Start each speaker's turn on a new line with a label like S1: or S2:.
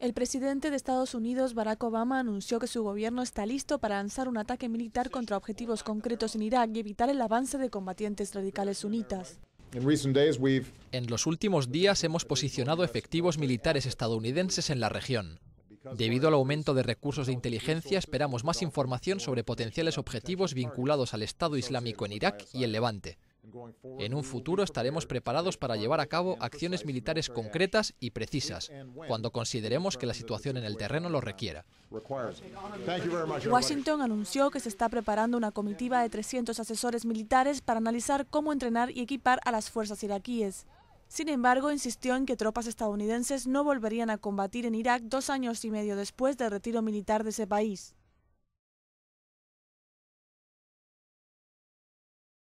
S1: El presidente de Estados Unidos, Barack Obama, anunció que su gobierno está
S2: listo para lanzar un ataque militar contra objetivos concretos en Irak y evitar el avance de combatientes radicales sunitas.
S3: En los últimos días hemos posicionado efectivos militares estadounidenses en la región. Debido al aumento de recursos de inteligencia, esperamos más información sobre potenciales objetivos vinculados al Estado Islámico en Irak y el Levante. En un futuro estaremos preparados para llevar a cabo acciones militares concretas y precisas, cuando consideremos que la situación en el terreno lo requiera. Washington
S2: anunció que se está preparando una comitiva de 300 asesores militares para analizar cómo entrenar y equipar a las fuerzas iraquíes. Sin embargo, insistió en que tropas estadounidenses no
S1: volverían a combatir en Irak dos años y medio después del retiro militar de ese país.